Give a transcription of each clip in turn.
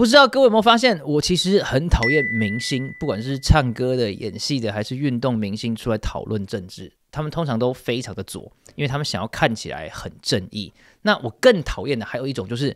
不知道各位有没有发现，我其实很讨厌明星，不管是唱歌的、演戏的，还是运动明星出来讨论政治，他们通常都非常的左，因为他们想要看起来很正义。那我更讨厌的还有一种就是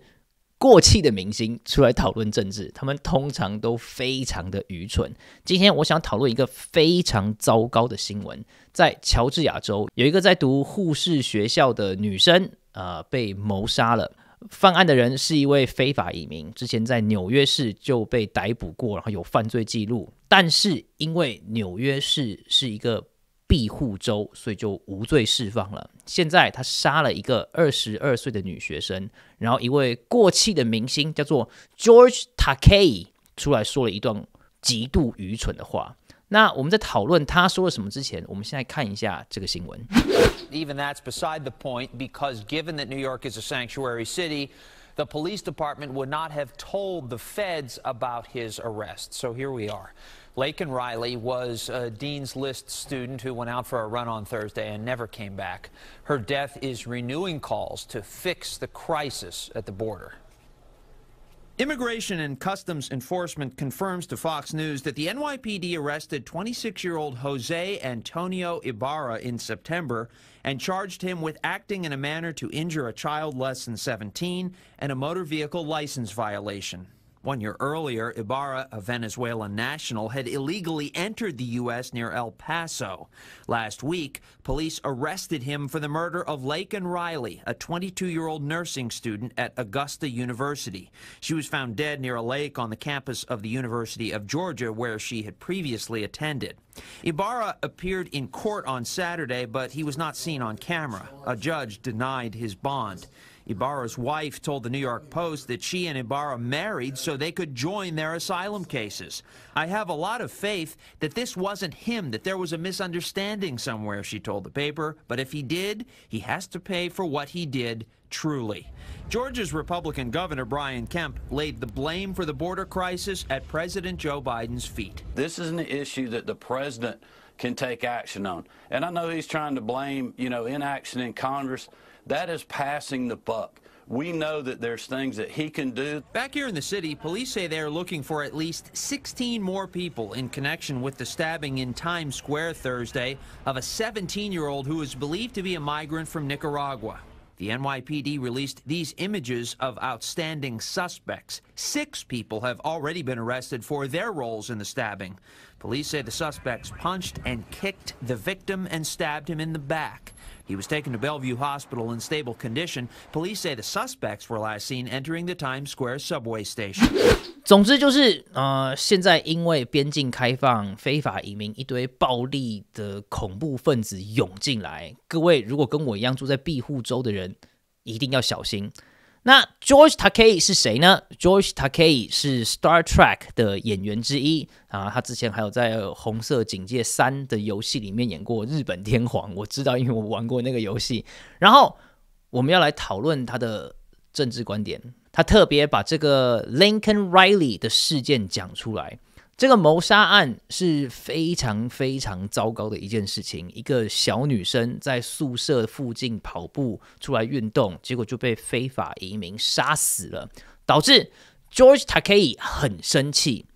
过气的明星出来讨论政治，他们通常都非常的愚蠢。今天我想讨论一个非常糟糕的新闻，在乔治亚州有一个在读护士学校的女生，呃，被谋杀了。犯案的人是一位非法移民，之前在纽约市就被逮捕过，然后有犯罪记录，但是因为纽约市是一个庇护州，所以就无罪释放了。现在他杀了一个二十二岁的女学生，然后一位过气的明星叫做 George Takei 出来说了一段极度愚蠢的话。Even that's beside the point because given that New York is a sanctuary city, the police department would not have told the feds about his arrest. So here we are. Lake and Riley was a uh, Dean's List student who went out for a run on Thursday and never came back. Her death is renewing calls to fix the crisis at the border. Immigration and Customs Enforcement confirms to Fox News that the NYPD arrested 26-year-old Jose Antonio Ibarra in September and charged him with acting in a manner to injure a child less than 17 and a motor vehicle license violation. One year earlier, Ibarra, a Venezuelan national, had illegally entered the U.S. near El Paso. Last week, police arrested him for the murder of Lake and Riley, a 22-year-old nursing student at Augusta University. She was found dead near a lake on the campus of the University of Georgia, where she had previously attended. Ibarra appeared in court on Saturday, but he was not seen on camera. A judge denied his bond. Ibarra's wife told the New York Post that she and Ibarra married so they could join their asylum cases. I have a lot of faith that this wasn't him, that there was a misunderstanding somewhere, she told the paper. But if he did, he has to pay for what he did truly. Georgia's Republican Governor Brian Kemp laid the blame for the border crisis at President Joe Biden's feet. This is an issue that the president can take action on. And I know he's trying to blame, you know, inaction in Congress that is passing the buck. We know that there's things that he can do. Back here in the city, police say they are looking for at least 16 more people in connection with the stabbing in Times Square Thursday of a 17 year old who is believed to be a migrant from Nicaragua. The NYPD released these images of outstanding suspects. Six people have already been arrested for their roles in the stabbing. Police say the suspects punched and kicked the victim and stabbed him in the back. He was taken to Bellevue Hospital in stable condition. Police say the suspects were last seen entering the Times Square subway station. 总之就是，呃，现在因为边境开放，非法移民一堆暴力的恐怖分子涌进来。各位如果跟我一样住在庇护州的人，一定要小心。那 George Takei 是谁呢？George Takei 是 Star Trek 的演员之一啊，他之前还有在《红色警戒三》的游戏里面演过日本天皇，我知道，因为我玩过那个游戏。然后我们要来讨论他的政治观点，他特别把这个 Lincoln Riley 的事件讲出来。这个谋杀案是非常非常糟糕的一件事情。一个小女生在宿舍附近跑步出来运动，结果就被非法移民杀死了，导致 George Takei 很生气。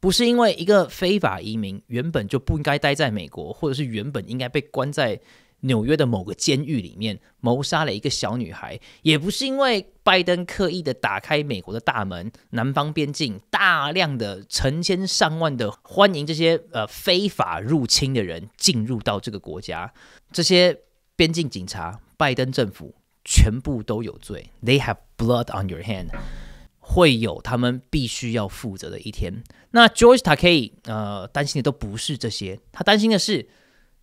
不是因为一个非法移民原本就不应该待在美国，或者是原本应该被关在。纽约的某个监狱里面谋杀了一个小女孩，也不是因为拜登刻意的打开美国的大门，南方边境大量的成千上万的欢迎这些呃非法入侵的人进入到这个国家，这些边境警察，拜登政府全部都有罪，They have blood on your hand，会有他们必须要负责的一天。那 Joyce t a k a 呃担心的都不是这些，他担心的是。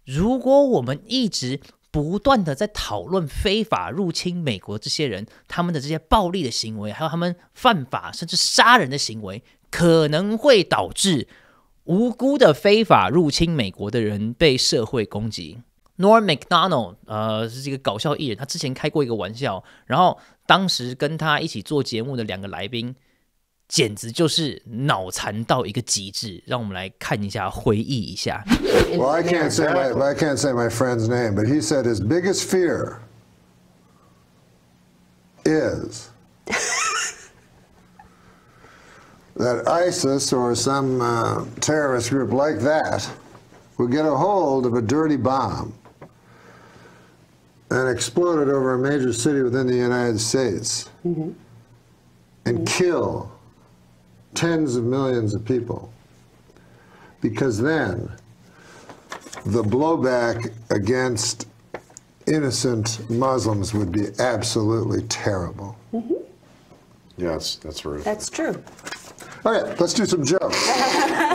如果我们一直不断的在讨论非法入侵美国这些人他们的这些暴力的行为，还有他们犯法甚至杀人的行为，可能会导致无辜的非法入侵美国的人被社会攻击。Norm McDonald，呃，是一个搞笑艺人，他之前开过一个玩笑，然后当时跟他一起做节目的两个来宾。简直就是脑残到一个极致。让我们来看一下，回忆一下。Well, I can't say my I can't say my friend's name, but he said his biggest fear is that ISIS or some uh, terrorist group like that would get a hold of a dirty bomb and explode it over a major city within the United States mm -hmm. and mm -hmm. kill tens of millions of people. Because then the blowback against innocent Muslims would be absolutely terrible. Mm -hmm. Yes, that's right. That's true. All right, let's do some jokes.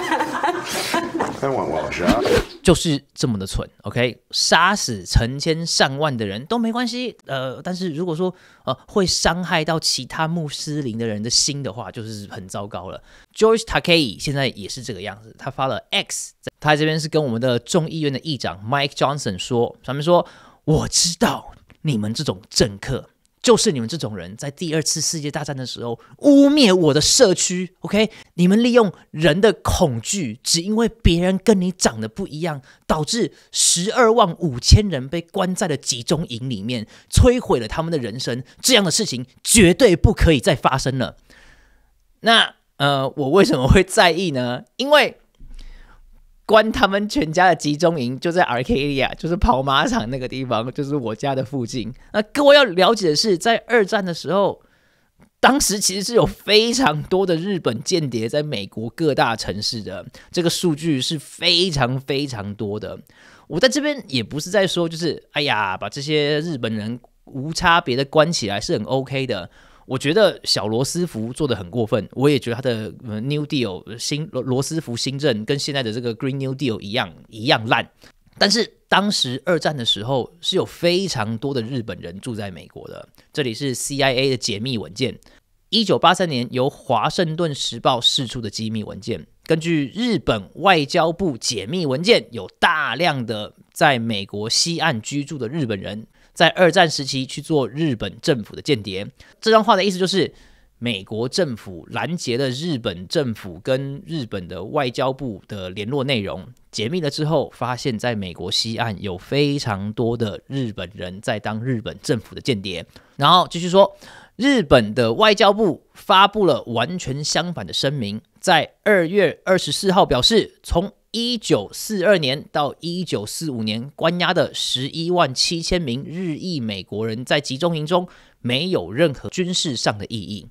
啊，就是这么的蠢，OK，杀死成千上万的人都没关系，呃，但是如果说呃会伤害到其他穆斯林的人的心的话，就是很糟糕了。George Takei 现在也是这个样子，他发了 X，在他这边是跟我们的众议院的议长 Mike Johnson 说，上面说我知道你们这种政客。就是你们这种人在第二次世界大战的时候污蔑我的社区，OK？你们利用人的恐惧，只因为别人跟你长得不一样，导致十二万五千人被关在了集中营里面，摧毁了他们的人生。这样的事情绝对不可以再发生了。那呃，我为什么会在意呢？因为。关他们全家的集中营就在 Arcadia，就是跑马场那个地方，就是我家的附近。那各位要了解的是，在二战的时候，当时其实是有非常多的日本间谍在美国各大城市的，这个数据是非常非常多的。我在这边也不是在说，就是哎呀，把这些日本人无差别的关起来是很 OK 的。我觉得小罗斯福做的很过分，我也觉得他的 New Deal 新罗罗斯福新政跟现在的这个 Green New Deal 一样一样烂。但是当时二战的时候是有非常多的日本人住在美国的。这里是 CIA 的解密文件，一九八三年由《华盛顿时报》释出的机密文件，根据日本外交部解密文件，有大量的在美国西岸居住的日本人。在二战时期去做日本政府的间谍，这张话的意思就是美国政府拦截了日本政府跟日本的外交部的联络内容，解密了之后，发现在美国西岸有非常多的日本人在当日本政府的间谍。然后继续说，日本的外交部发布了完全相反的声明，在二月二十四号表示从。一九四二年到一九四五年关押的十一万七千名日裔美国人，在集中营中没有任何军事上的意义。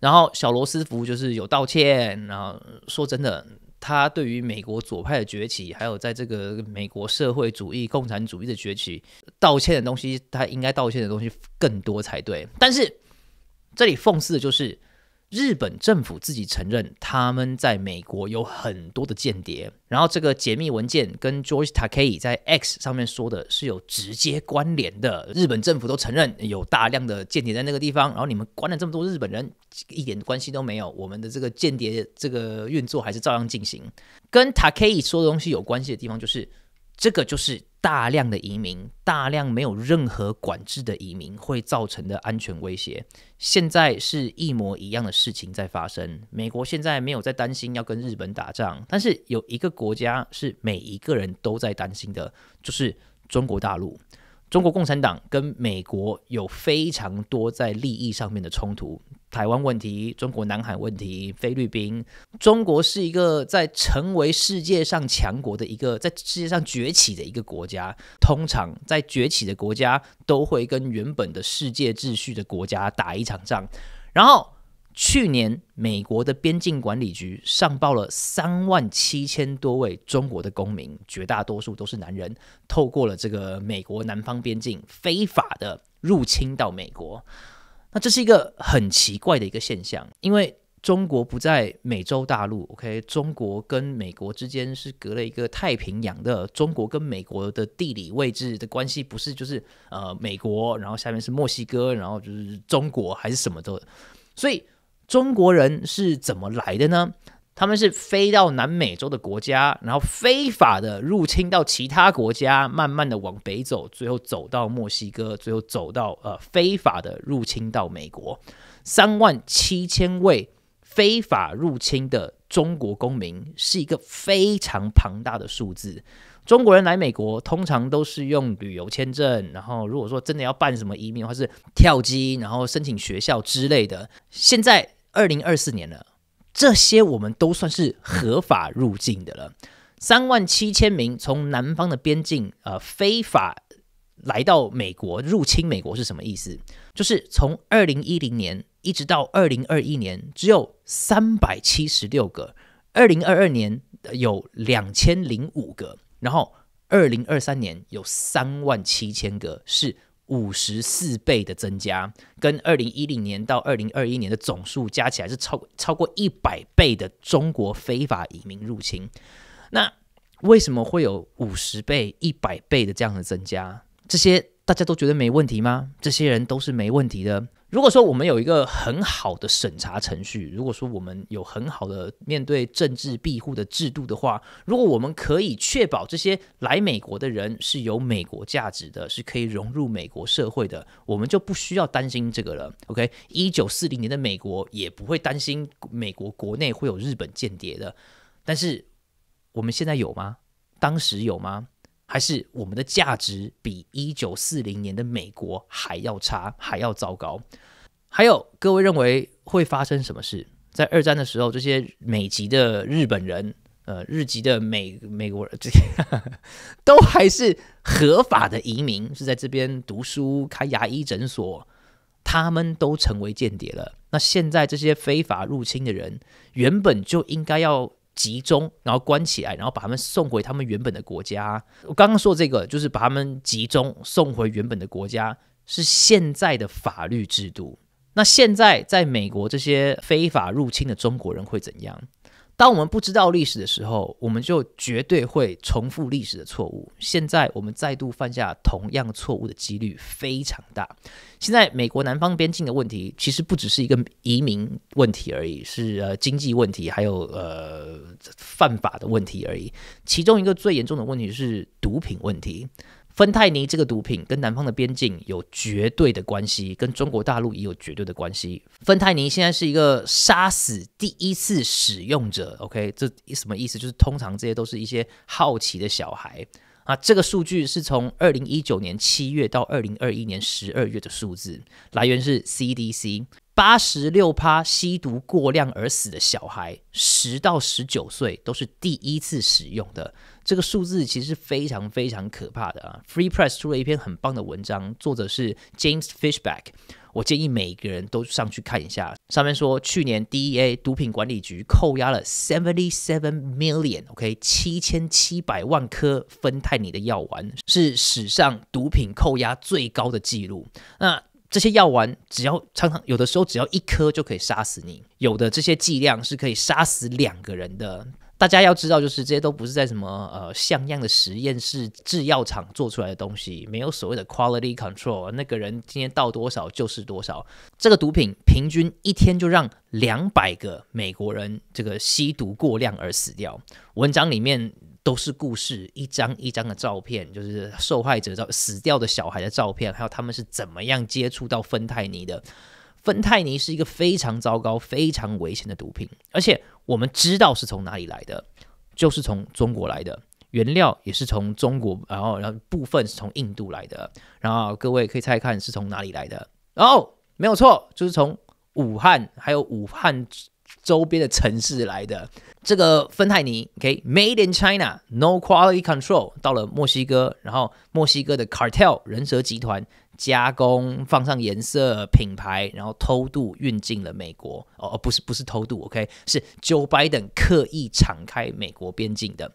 然后小罗斯福就是有道歉，然后说真的，他对于美国左派的崛起，还有在这个美国社会主义、共产主义的崛起，道歉的东西，他应该道歉的东西更多才对。但是这里讽刺的就是。日本政府自己承认，他们在美国有很多的间谍。然后这个解密文件跟 George Takei 在 X 上面说的是有直接关联的。日本政府都承认有大量的间谍在那个地方。然后你们关了这么多日本人，一点关系都没有。我们的这个间谍这个运作还是照样进行。跟 Takei 说的东西有关系的地方，就是这个就是。大量的移民，大量没有任何管制的移民，会造成的安全威胁。现在是一模一样的事情在发生。美国现在没有在担心要跟日本打仗，但是有一个国家是每一个人都在担心的，就是中国大陆。中国共产党跟美国有非常多在利益上面的冲突。台湾问题、中国南海问题、菲律宾，中国是一个在成为世界上强国的一个，在世界上崛起的一个国家。通常，在崛起的国家都会跟原本的世界秩序的国家打一场仗。然后，去年美国的边境管理局上报了三万七千多位中国的公民，绝大多数都是男人，透过了这个美国南方边境非法的入侵到美国。那这是一个很奇怪的一个现象，因为中国不在美洲大陆，OK？中国跟美国之间是隔了一个太平洋的，中国跟美国的地理位置的关系不是就是呃，美国，然后下面是墨西哥，然后就是中国还是什么的，所以中国人是怎么来的呢？他们是飞到南美洲的国家，然后非法的入侵到其他国家，慢慢的往北走，最后走到墨西哥，最后走到呃非法的入侵到美国。三万七千位非法入侵的中国公民是一个非常庞大的数字。中国人来美国通常都是用旅游签证，然后如果说真的要办什么移民或是跳机，然后申请学校之类的。现在二零二四年了。这些我们都算是合法入境的了。三万七千名从南方的边境呃非法来到美国入侵美国是什么意思？就是从二零一零年一直到二零二一年只有三百七十六个，二零二二年有两千零五个，然后二零二三年有三万七千个是。五十四倍的增加，跟二零一零年到二零二一年的总数加起来是超超过一百倍的中国非法移民入侵。那为什么会有五十倍、一百倍的这样的增加？这些大家都觉得没问题吗？这些人都是没问题的。如果说我们有一个很好的审查程序，如果说我们有很好的面对政治庇护的制度的话，如果我们可以确保这些来美国的人是有美国价值的，是可以融入美国社会的，我们就不需要担心这个了。OK，一九四零年的美国也不会担心美国国内会有日本间谍的，但是我们现在有吗？当时有吗？还是我们的价值比一九四零年的美国还要差，还要糟糕。还有，各位认为会发生什么事？在二战的时候，这些美籍的日本人，呃，日籍的美美国人，这些，都还是合法的移民，是在这边读书、开牙医诊所，他们都成为间谍了。那现在这些非法入侵的人，原本就应该要。集中，然后关起来，然后把他们送回他们原本的国家。我刚刚说这个，就是把他们集中送回原本的国家，是现在的法律制度。那现在在美国这些非法入侵的中国人会怎样？当我们不知道历史的时候，我们就绝对会重复历史的错误。现在我们再度犯下同样错误的几率非常大。现在美国南方边境的问题，其实不只是一个移民问题而已，是呃经济问题，还有呃犯法的问题而已。其中一个最严重的问题是毒品问题。芬太尼这个毒品跟南方的边境有绝对的关系，跟中国大陆也有绝对的关系。芬太尼现在是一个杀死第一次使用者，OK，这什么意思？就是通常这些都是一些好奇的小孩啊。这个数据是从二零一九年七月到二零二一年十二月的数字，来源是 CDC。八十六趴吸毒过量而死的小孩，十到十九岁都是第一次使用的。这个数字其实是非常非常可怕的啊！Free Press 出了一篇很棒的文章，作者是 James Fishback。我建议每个人都上去看一下。上面说，去年 DEA 毒品管理局扣押了 seventy seven million，OK，七千七百万颗芬太尼的药丸，是史上毒品扣押最高的记录。那这些药丸，只要常常有的时候，只要一颗就可以杀死你；有的这些剂量是可以杀死两个人的。大家要知道，就是这些都不是在什么呃像样的实验室制药厂做出来的东西，没有所谓的 quality control。那个人今天到多少就是多少。这个毒品平均一天就让两百个美国人这个吸毒过量而死掉。文章里面都是故事，一张一张的照片，就是受害者照死掉的小孩的照片，还有他们是怎么样接触到芬太尼的。芬太尼是一个非常糟糕、非常危险的毒品，而且我们知道是从哪里来的，就是从中国来的，原料也是从中国，然后然后部分是从印度来的，然后各位可以猜看是从哪里来的，哦，没有错，就是从武汉还有武汉周边的城市来的这个芬太尼，OK，Made in China，No quality control，到了墨西哥，然后墨西哥的 Cartel 人蛇集团。加工放上颜色品牌，然后偷渡运进了美国。哦，不是，不是偷渡，OK，是 Joe Biden 刻意敞开美国边境的。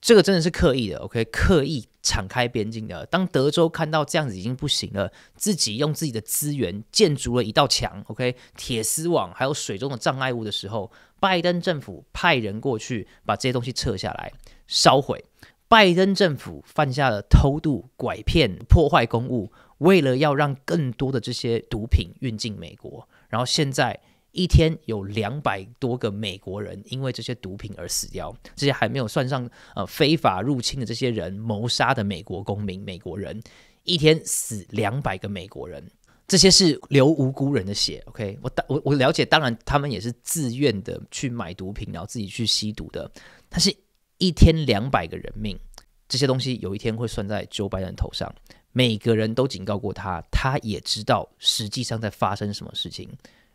这个真的是刻意的，OK，刻意敞开边境的。当德州看到这样子已经不行了，自己用自己的资源建筑了一道墙，OK，铁丝网还有水中的障碍物的时候，拜登政府派人过去把这些东西撤下来，烧毁。拜登政府犯下了偷渡、拐骗、破坏公务，为了要让更多的这些毒品运进美国，然后现在一天有两百多个美国人因为这些毒品而死掉，这些还没有算上呃非法入侵的这些人谋杀的美国公民、美国人，一天死两百个美国人，这些是流无辜人的血。OK，我我我了解，当然他们也是自愿的去买毒品，然后自己去吸毒的，但是。一天两百个人命，这些东西有一天会算在九百人头上。每个人都警告过他，他也知道实际上在发生什么事情。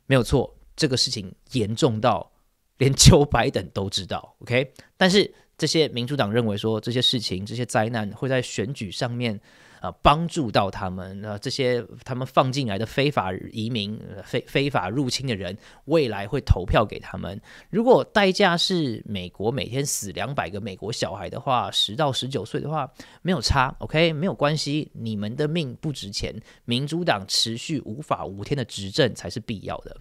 没有错，这个事情严重到连九百等都知道。OK，但是这些民主党认为说，这些事情、这些灾难会在选举上面。啊，帮助到他们，那这些他们放进来的非法移民、非非法入侵的人，未来会投票给他们。如果代价是美国每天死两百个美国小孩的话，十到十九岁的话没有差，OK，没有关系，你们的命不值钱。民主党持续无法无天的执政才是必要的。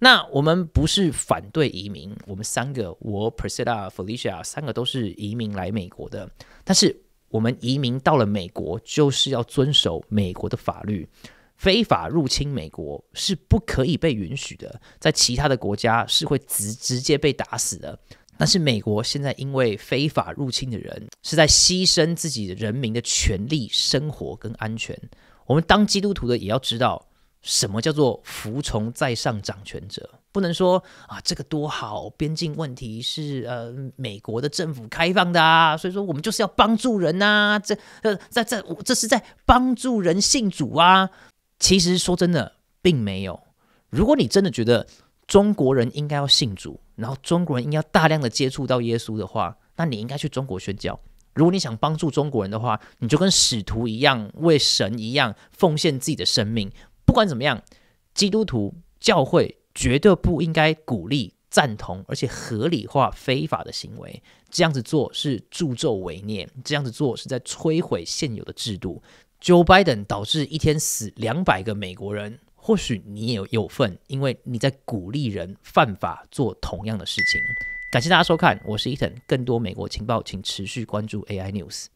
那我们不是反对移民，我们三个我、Presida、Felicia 三个都是移民来美国的，但是。我们移民到了美国，就是要遵守美国的法律。非法入侵美国是不可以被允许的，在其他的国家是会直直接被打死的。但是美国现在因为非法入侵的人是在牺牲自己人民的权利、生活跟安全。我们当基督徒的也要知道，什么叫做服从在上掌权者。不能说啊，这个多好！边境问题是呃，美国的政府开放的啊，所以说我们就是要帮助人呐，这呃，在这我这是在帮助人信主啊。其实说真的，并没有。如果你真的觉得中国人应该要信主，然后中国人应该大量的接触到耶稣的话，那你应该去中国宣教。如果你想帮助中国人的话，你就跟使徒一样，为神一样奉献自己的生命。不管怎么样，基督徒教会。绝对不应该鼓励、赞同，而且合理化非法的行为。这样子做是助纣为虐，这样子做是在摧毁现有的制度。Joe Biden 导致一天死两百个美国人，或许你也有份，因为你在鼓励人犯法做同样的事情。感谢大家收看，我是伊藤，更多美国情报请持续关注 AI News。